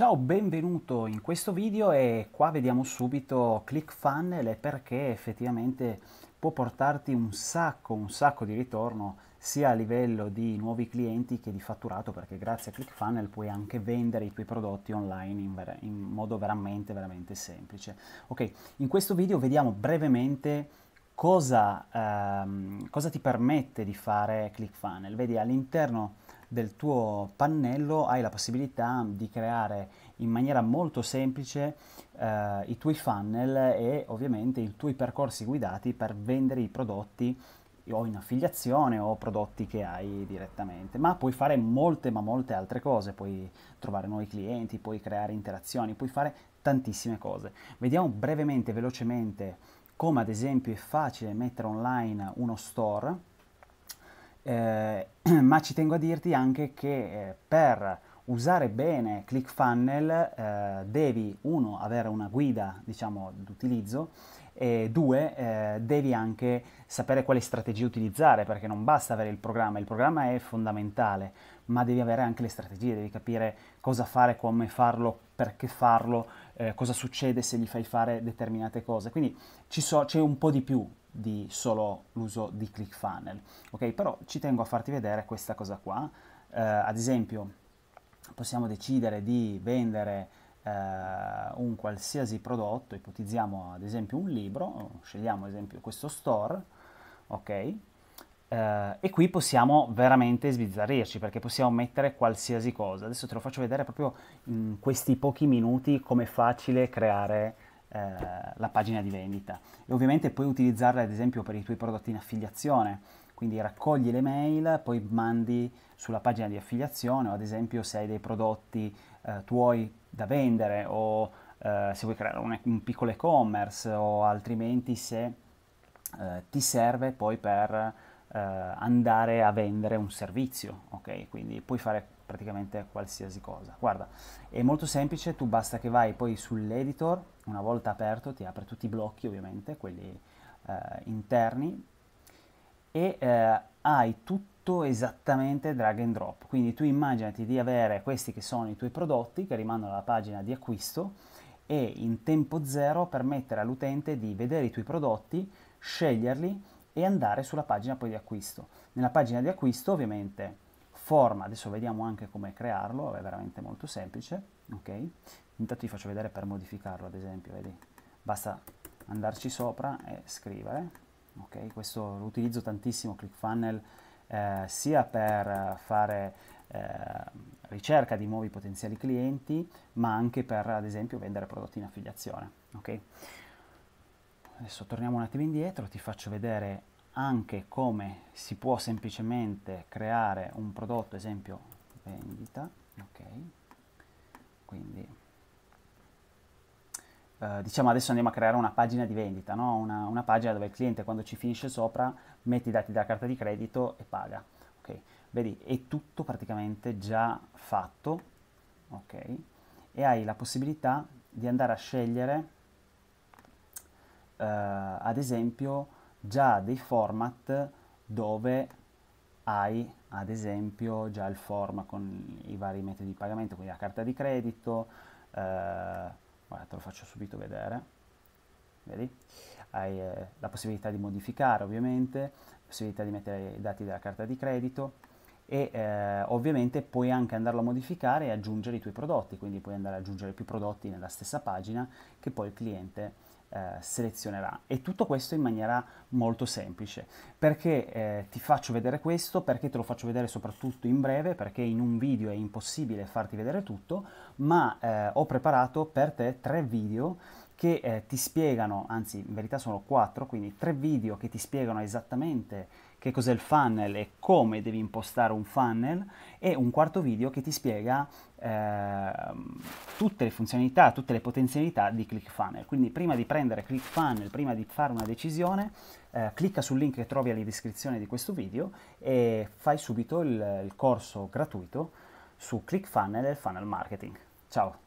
Ciao, benvenuto in questo video e qua vediamo subito ClickFunnel e perché effettivamente può portarti un sacco, un sacco di ritorno sia a livello di nuovi clienti che di fatturato perché grazie a ClickFunnel puoi anche vendere i tuoi prodotti online in, in modo veramente, veramente semplice. Ok, in questo video vediamo brevemente cosa, ehm, cosa ti permette di fare ClickFunnel. Vedi all'interno del tuo pannello hai la possibilità di creare in maniera molto semplice eh, i tuoi funnel e ovviamente i tuoi percorsi guidati per vendere i prodotti o in affiliazione o prodotti che hai direttamente, ma puoi fare molte ma molte altre cose, puoi trovare nuovi clienti, puoi creare interazioni, puoi fare tantissime cose. Vediamo brevemente, velocemente, come ad esempio è facile mettere online uno store eh, ma ci tengo a dirti anche che eh, per usare bene ClickFunnel eh, devi, uno, avere una guida, diciamo, d'utilizzo e due, eh, devi anche sapere quale strategia utilizzare, perché non basta avere il programma, il programma è fondamentale, ma devi avere anche le strategie, devi capire cosa fare, come farlo, perché farlo, eh, cosa succede se gli fai fare determinate cose. Quindi so, c'è un po' di più di solo l'uso di ClickFunnel, ok? Però ci tengo a farti vedere questa cosa qua. Eh, ad esempio, possiamo decidere di vendere eh, un qualsiasi prodotto, ipotizziamo ad esempio un libro, scegliamo ad esempio questo store, ok? Uh, e qui possiamo veramente sbizzarrirci perché possiamo mettere qualsiasi cosa. Adesso te lo faccio vedere proprio in questi pochi minuti come è facile creare uh, la pagina di vendita e ovviamente puoi utilizzarla ad esempio per i tuoi prodotti in affiliazione. Quindi raccogli le mail, poi mandi sulla pagina di affiliazione o ad esempio se hai dei prodotti eh, tuoi da vendere o eh, se vuoi creare un, un piccolo e-commerce o altrimenti se eh, ti serve poi per eh, andare a vendere un servizio, ok? Quindi puoi fare praticamente qualsiasi cosa. Guarda, è molto semplice, tu basta che vai poi sull'editor, una volta aperto ti apre tutti i blocchi ovviamente, quelli eh, interni, e eh, hai tutto esattamente drag and drop. Quindi tu immaginati di avere questi che sono i tuoi prodotti che rimangono alla pagina di acquisto e in tempo zero permettere all'utente di vedere i tuoi prodotti, sceglierli e andare sulla pagina poi di acquisto. Nella pagina di acquisto ovviamente forma, adesso vediamo anche come crearlo, è veramente molto semplice, ok? Intanto vi faccio vedere per modificarlo ad esempio, vedi? Basta andarci sopra e scrivere Okay? Questo lo utilizzo tantissimo ClickFunnel eh, sia per fare eh, ricerca di nuovi potenziali clienti, ma anche per ad esempio vendere prodotti in affiliazione. Okay? Adesso torniamo un attimo indietro, ti faccio vedere anche come si può semplicemente creare un prodotto, esempio vendita, ok? Quindi eh, diciamo adesso andiamo a creare una pagina di vendita, no? una, una, pagina dove il cliente quando ci finisce sopra mette i dati della carta di credito e paga. Okay. Vedi, è tutto praticamente già fatto okay. e hai la possibilità di andare a scegliere eh, ad esempio già dei format dove hai ad esempio già il form con i vari metodi di pagamento, quindi la carta di credito, eh, Guarda, te lo faccio subito vedere. Vedi? Hai eh, la possibilità di modificare ovviamente, la possibilità di mettere i dati della carta di credito, e eh, ovviamente puoi anche andarlo a modificare e aggiungere i tuoi prodotti, quindi puoi andare ad aggiungere più prodotti nella stessa pagina che poi il cliente eh, selezionerà e tutto questo in maniera molto semplice perché eh, ti faccio vedere questo perché te lo faccio vedere soprattutto in breve perché in un video è impossibile farti vedere tutto ma eh, ho preparato per te tre video che eh, ti spiegano anzi in verità sono quattro quindi tre video che ti spiegano esattamente che cos'è il funnel e come devi impostare un funnel e un quarto video che ti spiega eh, tutte le funzionalità, tutte le potenzialità di ClickFunnel. Quindi prima di prendere ClickFunnel, prima di fare una decisione, eh, clicca sul link che trovi alla descrizione di questo video e fai subito il, il corso gratuito su ClickFunnel e il funnel marketing. Ciao!